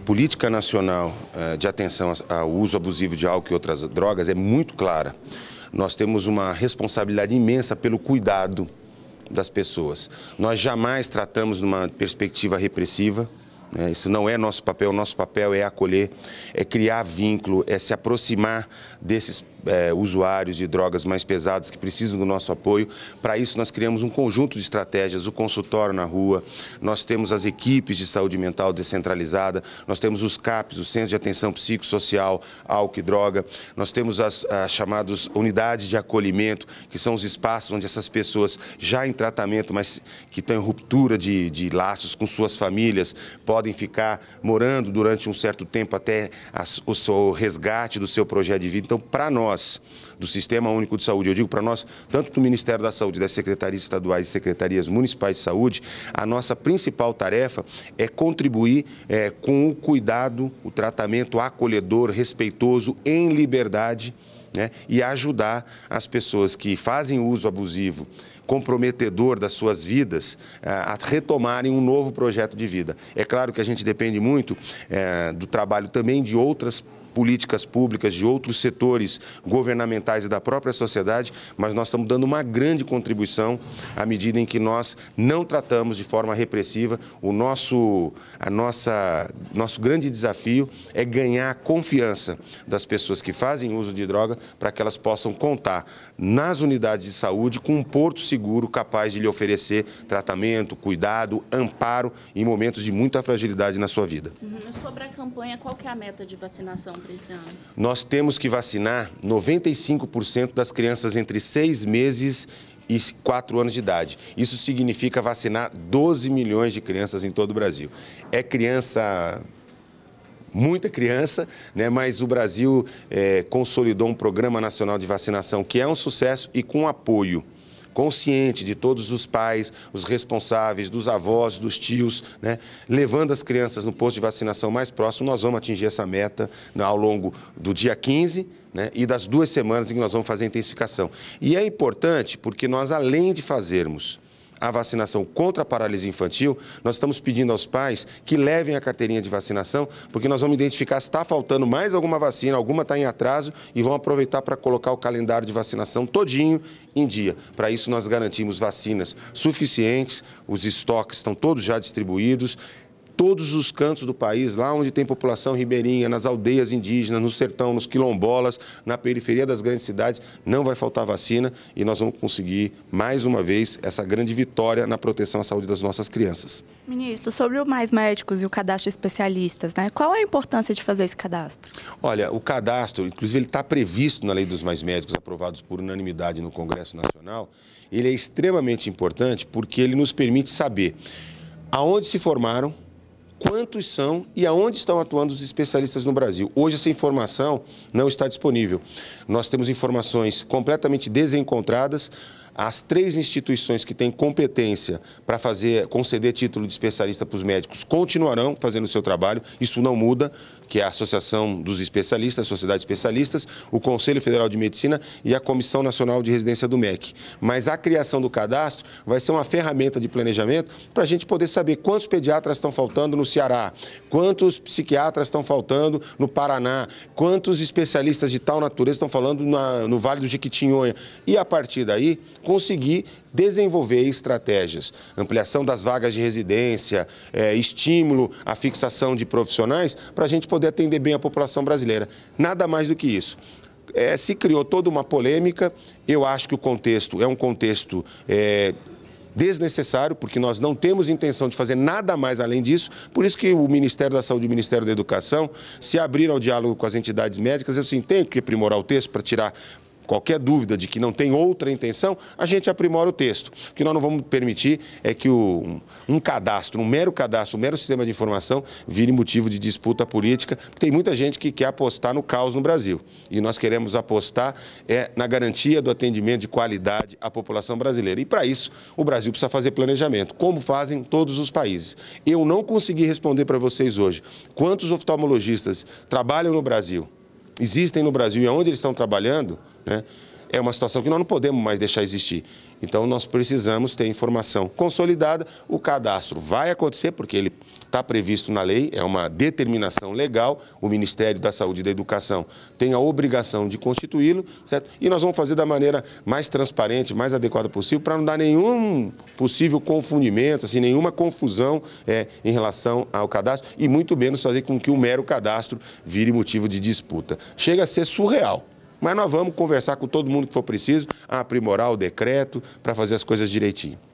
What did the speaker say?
política nacional eh, de atenção ao uso abusivo de álcool e outras drogas é muito clara. Nós temos uma responsabilidade imensa pelo cuidado das pessoas. Nós jamais tratamos numa perspectiva repressiva, né? isso não é nosso papel, nosso papel é acolher, é criar vínculo, é se aproximar desses é, usuários de drogas mais pesadas que precisam do nosso apoio. Para isso, nós criamos um conjunto de estratégias, o consultório na rua, nós temos as equipes de saúde mental descentralizada, nós temos os CAPs, o Centro de Atenção Psicossocial, Álcool e Droga, nós temos as, as chamadas unidades de acolhimento, que são os espaços onde essas pessoas já em tratamento, mas que têm ruptura de, de laços com suas famílias, podem ficar morando durante um certo tempo até o seu resgate do seu projeto de vida. Então, para nós, nós, do Sistema Único de Saúde, eu digo para nós, tanto do Ministério da Saúde, das secretarias estaduais e secretarias municipais de saúde, a nossa principal tarefa é contribuir é, com o cuidado, o tratamento acolhedor, respeitoso, em liberdade. Né, e ajudar as pessoas que fazem uso abusivo, comprometedor das suas vidas, a retomarem um novo projeto de vida. É claro que a gente depende muito é, do trabalho também de outras pessoas políticas públicas de outros setores governamentais e da própria sociedade, mas nós estamos dando uma grande contribuição à medida em que nós não tratamos de forma repressiva o nosso a nossa nosso grande desafio é ganhar a confiança das pessoas que fazem uso de droga para que elas possam contar nas unidades de saúde com um porto seguro capaz de lhe oferecer tratamento, cuidado, amparo em momentos de muita fragilidade na sua vida. Uhum. Sobre a campanha, qual que é a meta de vacinação? Nós temos que vacinar 95% das crianças entre 6 meses e 4 anos de idade. Isso significa vacinar 12 milhões de crianças em todo o Brasil. É criança muita criança, né? mas o Brasil é, consolidou um programa nacional de vacinação que é um sucesso e com apoio consciente de todos os pais, os responsáveis, dos avós, dos tios, né? levando as crianças no posto de vacinação mais próximo, nós vamos atingir essa meta né, ao longo do dia 15 né, e das duas semanas em que nós vamos fazer a intensificação. E é importante porque nós, além de fazermos a vacinação contra a paralisia infantil, nós estamos pedindo aos pais que levem a carteirinha de vacinação, porque nós vamos identificar se está faltando mais alguma vacina, alguma está em atraso e vão aproveitar para colocar o calendário de vacinação todinho em dia. Para isso, nós garantimos vacinas suficientes, os estoques estão todos já distribuídos, todos os cantos do país, lá onde tem população ribeirinha, nas aldeias indígenas, no sertão, nos quilombolas, na periferia das grandes cidades, não vai faltar vacina e nós vamos conseguir, mais uma vez, essa grande vitória na proteção à saúde das nossas crianças. Ministro, sobre o Mais Médicos e o cadastro especialistas, né? qual é a importância de fazer esse cadastro? Olha, o cadastro, inclusive, ele está previsto na Lei dos Mais Médicos, aprovados por unanimidade no Congresso Nacional, ele é extremamente importante porque ele nos permite saber aonde se formaram, quantos são e aonde estão atuando os especialistas no Brasil. Hoje essa informação não está disponível. Nós temos informações completamente desencontradas. As três instituições que têm competência para fazer conceder título de especialista para os médicos continuarão fazendo o seu trabalho, isso não muda que é a Associação dos Especialistas, Sociedade de Especialistas, o Conselho Federal de Medicina e a Comissão Nacional de Residência do MEC. Mas a criação do cadastro vai ser uma ferramenta de planejamento para a gente poder saber quantos pediatras estão faltando no Ceará, quantos psiquiatras estão faltando no Paraná, quantos especialistas de tal natureza estão falando na, no Vale do Jequitinhonha. E a partir daí, conseguir desenvolver estratégias, ampliação das vagas de residência, é, estímulo à fixação de profissionais, para a gente poder poder atender bem a população brasileira. Nada mais do que isso. É, se criou toda uma polêmica, eu acho que o contexto é um contexto. É, desnecessário, porque nós não temos intenção de fazer nada mais além disso. Por isso que o Ministério da Saúde e o Ministério da Educação se abriram ao diálogo com as entidades médicas. Eu sim tenho que aprimorar o texto para tirar qualquer dúvida de que não tem outra intenção, a gente aprimora o texto. O que nós não vamos permitir é que o, um cadastro, um mero cadastro, um mero sistema de informação vire motivo de disputa política. Tem muita gente que quer apostar no caos no Brasil. E nós queremos apostar é, na garantia do atendimento de qualidade à população brasileira. E para isso, o Brasil precisa fazer planejamento, como fazem todos os países. Eu não consegui responder para vocês hoje quantos oftalmologistas trabalham no Brasil, existem no Brasil e aonde eles estão trabalhando né? É uma situação que nós não podemos mais deixar existir. Então, nós precisamos ter informação consolidada. O cadastro vai acontecer, porque ele está previsto na lei, é uma determinação legal. O Ministério da Saúde e da Educação tem a obrigação de constituí-lo, certo? E nós vamos fazer da maneira mais transparente, mais adequada possível, para não dar nenhum possível confundimento, assim, nenhuma confusão é, em relação ao cadastro, e muito menos fazer com que o um mero cadastro vire motivo de disputa. Chega a ser surreal mas nós vamos conversar com todo mundo que for preciso, aprimorar o decreto para fazer as coisas direitinho.